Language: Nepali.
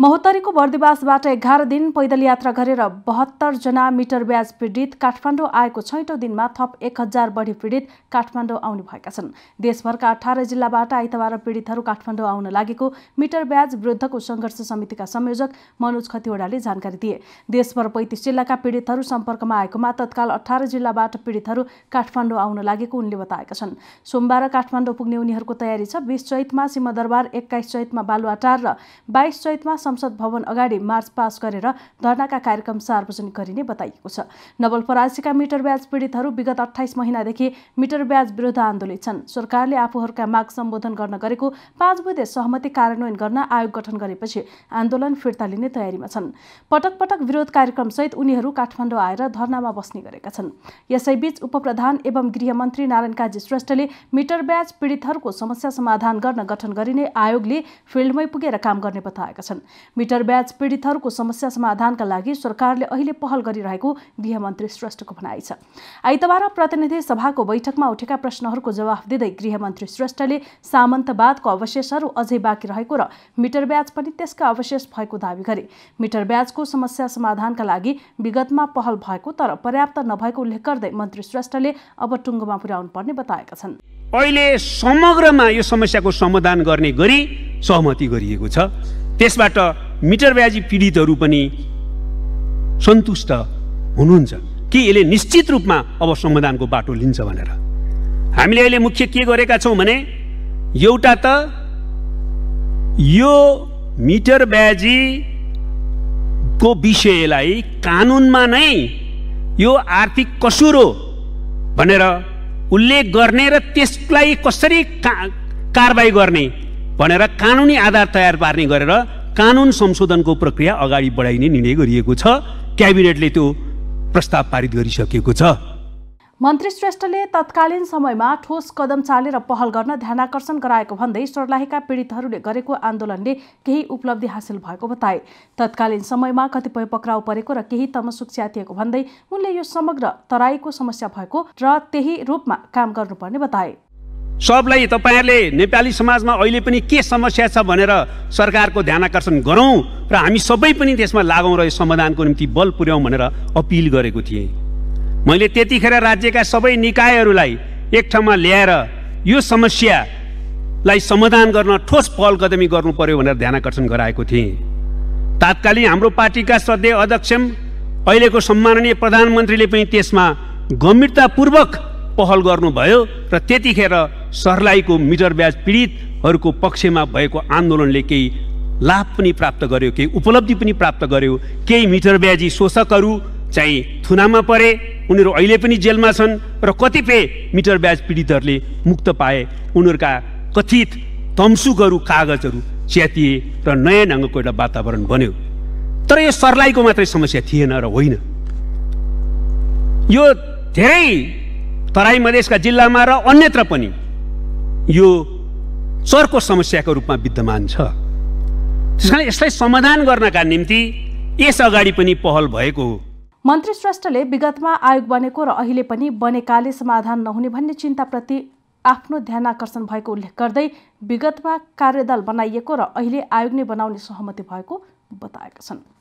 महोत्तरीको बर्दिवासबाट एघार दिन पैदल यात्रा गरेर बहत्तरजना मिटर ब्याज पीडित काठमाडौँ आएको छैटौँ दिनमा थप एक हजार बढी पीडित काठमाडौँ आउने भएका छन् देशभरका अठार जिल्लाबाट आइतबार पीडितहरू काठमाडौँ आउन लागेको मिटर ब्याज विरुद्धको सङ्घर्ष समितिका संयोजक मनोज खतिवड़ाले जानकारी दिए देशभर पैँतिस जिल्लाका पीडितहरू सम्पर्कमा आएकोमा तत्काल अठार जिल्लाबाट पीडितहरू काठमाडौँ आउन लागेको उनले बताएका छन् सोमबार काठमाडौँ पुग्ने उनीहरूको तयारी छ बिस चैतमा सिंहदरबार एक्काइस चैतमा बालुवाटार र बाइस चैतमा संसद भवन अगाडि मार्च पास गरेर धरनाका कार्यक्रम सार्वजनिक गरिने बताइएको छ नवलपरासीका मिटर ब्याज पीडितहरू विगत अठाइस महिनादेखि मिटर ब्याज विरुद्ध आन्दोलित छन् सरकारले आफूहरूका माग सम्बोधन गर्न गरेको पाँच बुधे सहमति कार्यान्वयन गर्न आयोग गठन गरेपछि आन्दोलन फिर्ता लिने तयारीमा छन् पटक पटक विरोध कार्यक्रम सहित उनीहरू काठमाडौँ आएर धरनामा बस्ने गरेका छन् यसैबीच उपप्रधान एवं गृहमन्त्री नारायण काजी श्रेष्ठले मिटर ब्याज पीडितहरूको समस्या समाधान गर्न गठन गरिने आयोगले फिल्डमै पुगेर काम गर्ने बताएका छन् मिटर ब्याज पीडितहरूको समस्या समाधानका लागि सरकारले अहिले पहल गरिरहेको गृहमन्त्री श्रेष्ठको भनाइ छ आइतबार प्रतिनिधि सभाको बैठकमा उठेका प्रश्नहरूको जवाफ दिँदै गृहमन्त्री श्रेष्ठले सामन्तवादको अवशेषहरू अझै बाँकी रहेको र मिटर ब्याज पनि त्यसका अवशेष भएको दावी गरे मिटर ब्याजको समस्या समाधानका लागि विगतमा पहल भएको तर पर्याप्त नभएको उल्लेख गर्दै मन्त्री श्रेष्ठले अब टुङ्गोमा पुर्याउनु पर्ने बताएका छन् अहिले समग्रमा यो समस्याको समाधान गर्ने गरी सहमति गरिएको छ त्यसबाट मिटर ब्याजी पीडितहरू पनि सन्तुष्ट हुनुहुन्छ कि यसले निश्चित रूपमा अब समाधानको बाटो लिन्छ भनेर हामीले अहिले मुख्य के गरेका छौँ भने एउटा त यो मिटर ब्याजीको विषयलाई कानुनमा नै यो आर्थिक कसुर हो भनेर उल्लेख गर्ने र त्यसलाई कसरी का कारवाही गर्ने भनेर कानुनी आधार तयार पार्ने गरेर कानुन संशोधनको प्रक्रिया अगाडि बढाइने निर्णय गरिएको छ क्याबिनेटले त्यो प्रस्ताव पारित गरिसकेको छ मन्त्री श्रेष्ठले तत्कालीन समयमा ठोस कदम चालेर पहल गर्न ध्यानाकर्षण गराएको भन्दै सर्लाहीका पीडितहरूले गरेको आन्दोलनले केही उपलब्धि हासिल भएको बताए तत्कालीन समयमा कतिपय पक्राउ परेको र केही तमसुक च्यातिएको भन्दै उनले यो समग्र तराईको समस्या भएको र त्यही रूपमा काम गर्नुपर्ने बताए सबलाई तपाईँहरूले नेपाली समाजमा अहिले पनि के समस्या छ भनेर सरकारको ध्यान आकर्षण गरौँ र हामी सबै पनि त्यसमा लागौँ र यो समाधानको निम्ति बल पुर्याउँ भनेर अपिल गरेको थिएँ मैले त्यतिखेर राज्यका सबै निकायहरूलाई एक ठाउँमा ल्याएर यो समस्यालाई समाधान गर्न ठोस पहल कदमी गर्नु पर्यो भनेर ध्यान आकर्षण गराएको थिएँ तात्कालीन हाम्रो पार्टीका श्रद्धेय अध्यक्ष अहिलेको सम्माननीय प्रधानमन्त्रीले पनि त्यसमा गम्भीरतापूर्वक पहल गर्नुभयो र त्यतिखेर सर्लाईको मिटर ब्याज पीडितहरूको पक्षमा भएको आन्दोलनले केही लाभ पनि प्राप्त गर्यो केही उपलब्धि पनि प्राप्त गर्यो केही मिटर ब्याजी शोषकहरू चाहिँ थुनामा परे उनीहरू अहिले पनि जेलमा छन् र कतिपय मिटर ब्याज पीडितहरूले मुक्त पाए उनीहरूका कथित तम्सुकहरू कागजहरू च्यातिए र नयाँ ढङ्गको एउटा वातावरण बन्यो तर यो सर्लाहीको मात्रै समस्या थिएन र होइन यो धेरै तराई मधेसका जिल्लामा र अन्यत्र पनि यो चर्को समस्याको रूपमा विद्यमान छ त्यस कारण यसलाई समाधान गर्नका निम्ति यस अगाडि पनि पहल भएको हो मन्त्री श्रेष्ठले विगतमा आयोग बनेको र अहिले पनि बनेकाले समाधान नहुने भन्ने चिन्ताप्रति आफ्नो ध्यान आकर्षण भएको उल्लेख गर्दै विगतमा कार्यदल बनाइएको र अहिले आयोग नै बनाउने सहमति भएको बताएका छन्